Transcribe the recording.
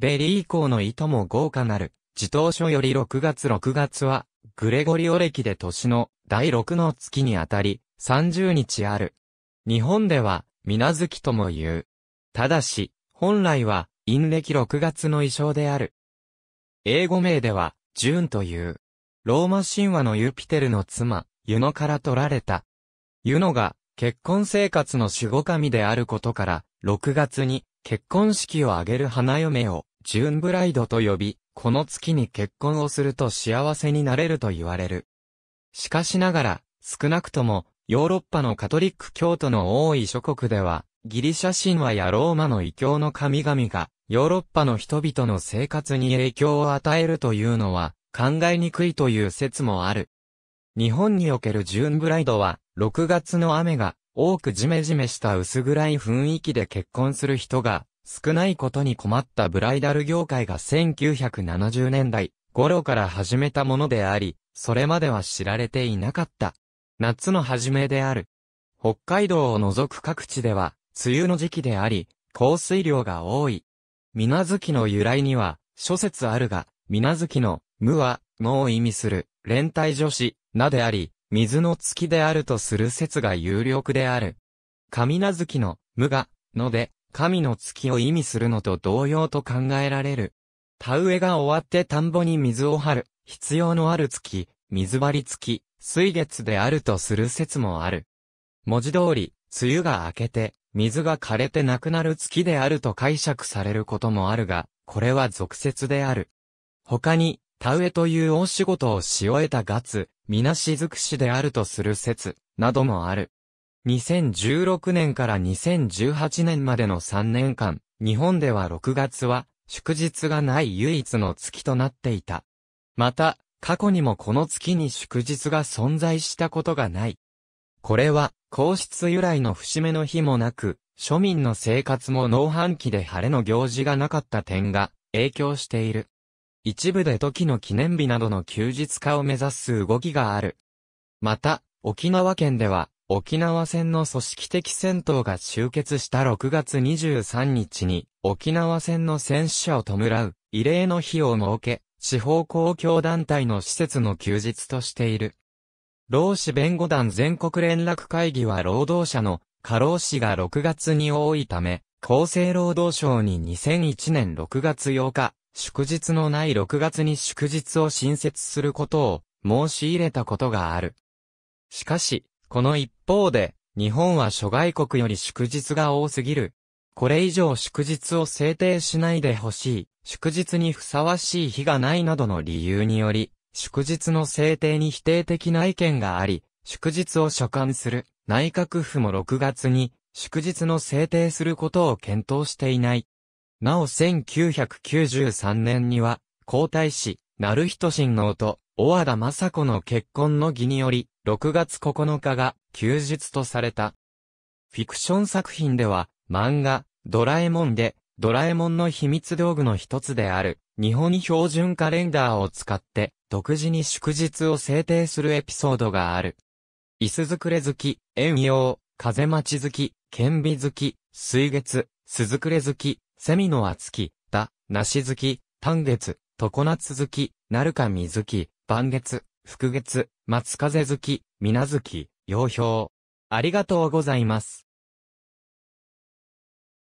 ベリー校の糸も豪華なる、自当書より6月6月は、グレゴリオ歴で年の第6の月にあたり、30日ある。日本では、水月とも言う。ただし、本来は、陰暦6月の衣装である。英語名では、ジューンという。ローマ神話のユピテルの妻、ユノから取られた。ユノが、結婚生活の守護神であることから、6月に、結婚式を挙げる花嫁を、ジューンブライドと呼び、この月に結婚をすると幸せになれると言われる。しかしながら、少なくとも、ヨーロッパのカトリック教徒の多い諸国では、ギリシャ神話やローマの異教の神々が、ヨーロッパの人々の生活に影響を与えるというのは、考えにくいという説もある。日本におけるジューンブライドは、6月の雨が、多くジメジメした薄暗い雰囲気で結婚する人が少ないことに困ったブライダル業界が1970年代頃から始めたものであり、それまでは知られていなかった。夏の初めである。北海道を除く各地では、梅雨の時期であり、降水量が多い。水月の由来には、諸説あるが、水月の、無は、のを意味する、連帯女子、なであり、水の月であるとする説が有力である。神無月の、無が、ので、神の月を意味するのと同様と考えられる。田植えが終わって田んぼに水を張る、必要のある月、水張り月、水月であるとする説もある。文字通り、梅雨が明けて、水が枯れてなくなる月であると解釈されることもあるが、これは俗説である。他に、田植えという大仕事をし終えた月、みなし尽くしであるとする説、などもある。2016年から2018年までの3年間、日本では6月は祝日がない唯一の月となっていた。また、過去にもこの月に祝日が存在したことがない。これは、皇室由来の節目の日もなく、庶民の生活も農繁期で晴れの行事がなかった点が影響している。一部で時の記念日などの休日化を目指す動きがある。また、沖縄県では、沖縄戦の組織的戦闘が終結した6月23日に、沖縄戦の戦死者を弔う、異例の日を設け、地方公共団体の施設の休日としている。労使弁護団全国連絡会議は労働者の過労死が6月に多いため、厚生労働省に2001年6月8日、祝日のない6月に祝日を新設することを申し入れたことがある。しかし、この一方で、日本は諸外国より祝日が多すぎる。これ以上祝日を制定しないでほしい、祝日にふさわしい日がないなどの理由により、祝日の制定に否定的な意見があり、祝日を所管する内閣府も6月に祝日の制定することを検討していない。なお1993年には、皇太子、成人親王と、小和田雅子の結婚の儀により、6月9日が休日とされた。フィクション作品では、漫画、ドラえもんで、ドラえもんの秘密道具の一つである、日本標準カレンダーを使って、独自に祝日を制定するエピソードがある。椅子作れ好き、遠洋、風待ち好き、顕微好き、水月、鈴くれ好き、セミの厚き、だ、梨好き、丹月、常夏好き、なるか水月、晩月、福月、松風月、水無月、洋氷。ありがとうございます。